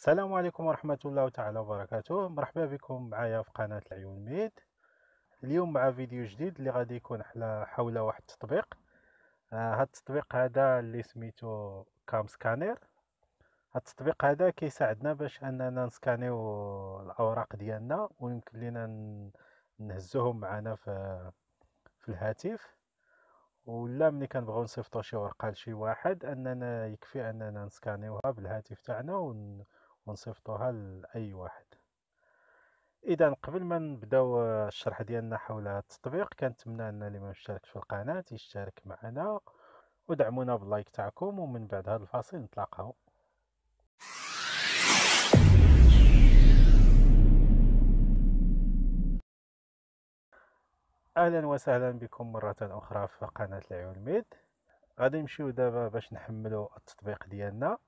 السلام عليكم ورحمة الله تعالى وبركاته مرحبا بكم معايا في قناة العيون ميد اليوم مع فيديو جديد اللي غادي يكون حول واحد التطبيق آه هاد التطبيق هذا اللي سميتو كام سكانير هاد التطبيق هذا كيساعدنا باش اننا نسكانيو الاوراق ديالنا ويمكن لينا نهزوهم معنا في في الهاتف ولا ملي كنبغيو نصيفطو شي ورقه لشي واحد اننا يكفي اننا نسكانيوها بالهاتف تاعنا ون... ونصيفطوها لاي واحد اذا قبل ما نبداو الشرح ديالنا حول هذا التطبيق كنتمنى ان اللي ما مشتركش في القناه يشترك معنا ودعمونا باللايك تاعكم ومن بعد هذا الفاصل نتلاقاو اهلا وسهلا بكم مره اخرى في قناه العيون ميد غادي نمشيو دابا باش نحملو التطبيق ديالنا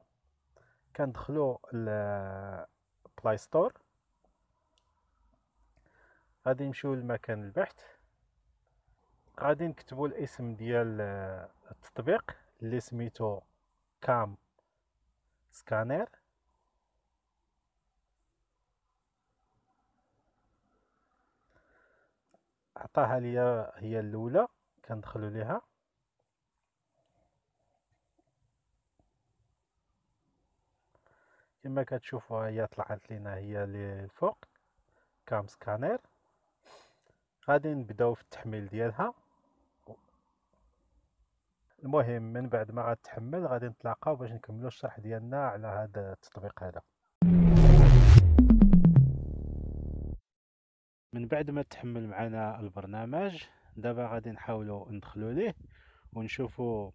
كندخلو البلاي ستور غادي نمشيو لمكان البحث غادي نكتبو الاسم ديال التطبيق اللي سميتو كام سكانر عطاها ليا هي الاولى كندخلو ليها كما كتشوفوا هي طلعت لينا هي للفوق كام سكانير غادي نبداو في التحميل ديالها المهم من بعد ما غتحمل غادي نتلاقاو باش نكملو الشرح ديالنا على هذا التطبيق هذا من بعد ما تحمل معنا البرنامج دابا غادي نحاولو ندخلو ليه ونشوفوا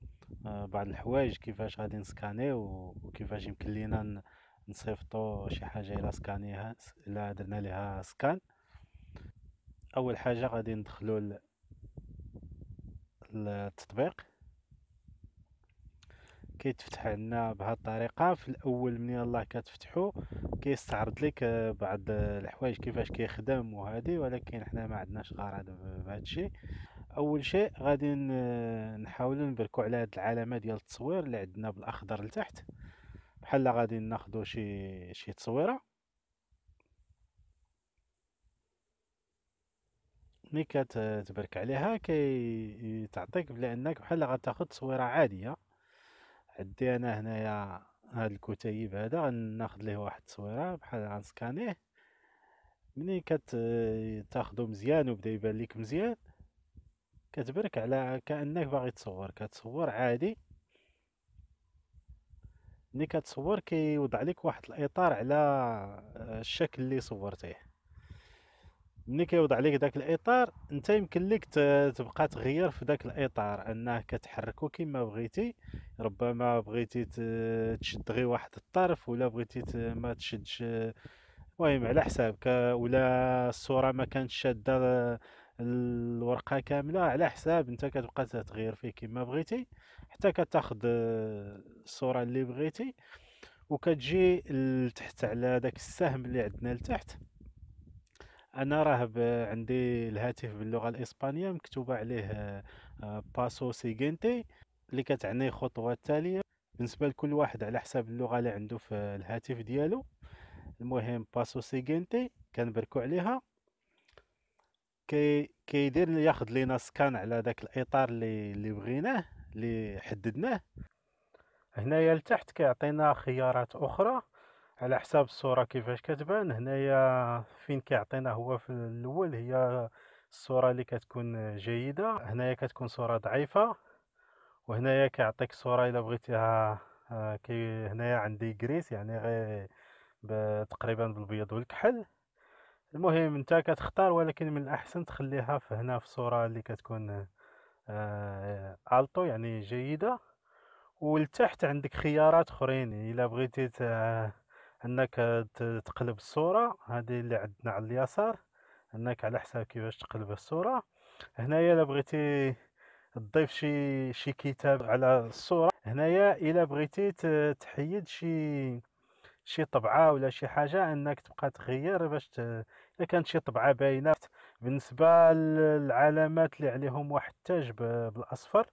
آه، بعض الحوايج كيفاش غادي نسكانيو وكيفاش يمكن لينا نصيفطو شي حاجه الى سكانيها الى درنا ليها سكان اول حاجه غادي ندخلو للتطبيق كيتفتح لنا بهذه الطريقه في الاول من يلاه كتفتحو كيستعرض لك بعض الحوايج كيفاش كيخدم وهذه ولكن حنا ما عندناش غرض بهذا الشيء اول شيء غادي نحاولوا نبركو على هذه العلامه ديال التصوير اللي عندنا بالاخضر لتحت بحال غادي ناخدو شي شي تصويره ملي كتبرك عليها كي تعطيك بلا انك بحال غتاخذ تصويره عاديه عندي انا هنايا هاد الكتيب هذا غناخذ ليه واحد التصويره بحال غنسكانيه ملي كتاخدو مزيان وبدا يبان ليك مزيان كتبرك على كانك باغي تصور كتصور عادي ملي كتصور كيوضع لك واحد الاطار على آه، الشكل اللي صورتيه ملي كيوضع لك داك الاطار انت يمكن لك تبقى تغير في داك الاطار انه كتحركو كما بغيتي ربما بغيتي تشد غير واحد الطرف ولا بغيتي ما تشدش المهم على حسابك ولا الصوره ما كانت شاده الورقه كامله على حساب انت كتبقى تغير فيه كما بغيتي حتى كتاخد آه، الصوره اللي بغيتي وكتجي لتحت على داك السهم اللي عندنا لتحت انا راه عندي الهاتف باللغه الاسبانيه مكتوبه عليه باسو آه، سيغينتي اللي كتعني الخطوه التاليه بالنسبه لكل واحد على حسب اللغه اللي عنده في الهاتف ديالو المهم باسو سيغينتي كنبركو عليها كي كيدير ياخذ لينا سكان على داك الاطار اللي اللي بغيناه اللي حددناه هنايا لتحت كيعطينا خيارات اخرى على حساب الصوره كيفاش كتبان هنايا فين كيعطينا هو في الاول هي الصوره اللي كتكون جيده هنايا كتكون صوره ضعيفه وهنايا كيعطيك صوره الا بغيتيها آه، كي هنايا عندي غريس يعني غير تقريبا بالبيض والكحل المهم انت كتختار ولكن من الاحسن تخليها في هنا في صوره اللي كتكون آه، التو يعني جيده ولتحت عندك خيارات اخرين يعني الا بغيتي انك تقلب الصوره هذه اللي عندنا على اليسار انك على حساب كيفاش تقلب الصوره هنايا الا بغيتي تضيف شي شي كتاب على الصوره هنايا الا بغيتي تحيد شي شي طبعه ولا شي حاجه انك تبقى تغير باش ت... الا كانت شي طبعه باينه بالنسبه للعلامات اللي عليهم واحد التاج بالاصفر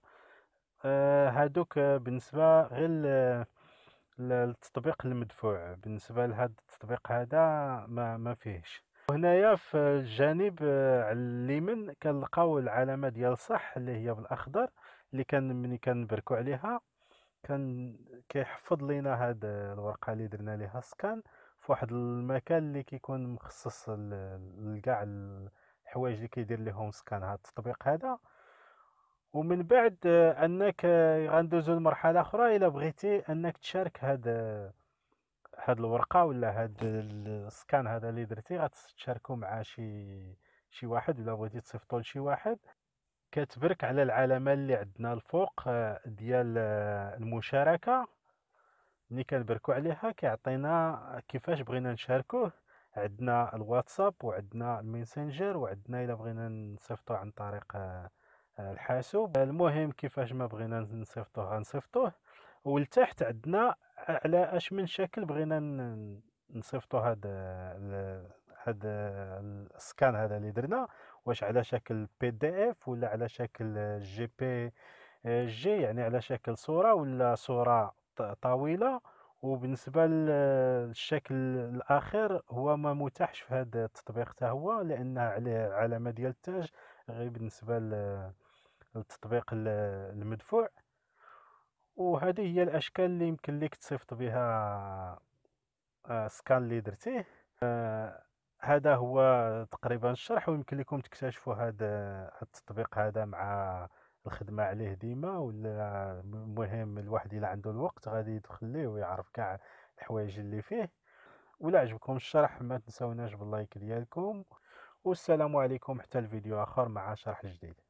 آه هادوك بالنسبه غير للتطبيق المدفوع بالنسبه لهذا التطبيق هذا ما, ما فيهش وهنايا في الجانب آه، على اليمين كنلقاو العلامه ديال صح اللي هي بالاخضر اللي كان ملي كنبركو عليها كان كيحفظ لينا هاد الورقه اللي درنا ليها سكان في واحد المكان اللي كيكون مخصص لكاع الحوايج اللي كيدير ليهم سكان هاد التطبيق هذا ومن بعد انك غندوزو لمرحله اخرى الى بغيتي انك تشارك هاد هاد الورقه ولا هاد السكان هذا اللي درتي غتشاركو مع شي شي واحد ولا بغيتي تصيفطو لشي واحد كتبرك على العلامه اللي عندنا الفوق آه، ديال آه، المشاركه ملي كنبركو عليها كيعطينا كيفاش بغينا نشاركوه عندنا الواتساب وعندنا الميسنجر وعندنا الا بغينا نصيفطو عن طريق آه، الحاسوب المهم كيفاش ما بغينا نصيفطوه غنصيفطوه ولتحت عندنا على اش من شكل بغينا نصيفطو هاد هاد السكان هذا اللي درنا واش على شكل بي دي اف ولا على شكل جي بي جي يعني على شكل صوره ولا صوره طويله وبالنسبه للشكل الاخر هو ما متاحش في هذا التطبيق حتى هو لانه عليه علامه ديال التاج غير بالنسبه للتطبيق المدفوع وهذه هي الاشكال اللي يمكن لك تصيفط بها آه، سكان اللي درتيه آه، هذا هو تقريبا الشرح ويمكن لكم تكتشفوا هذا التطبيق هذا مع الخدمة عليه ديما ولا المهم الواحد إلا عنده الوقت غادي يدخل ليه ويعرف كاع الحوايج اللي فيه ولا عجبكم الشرح ما تنساوناش باللايك ديالكم والسلام عليكم حتى الفيديو آخر مع شرح جديد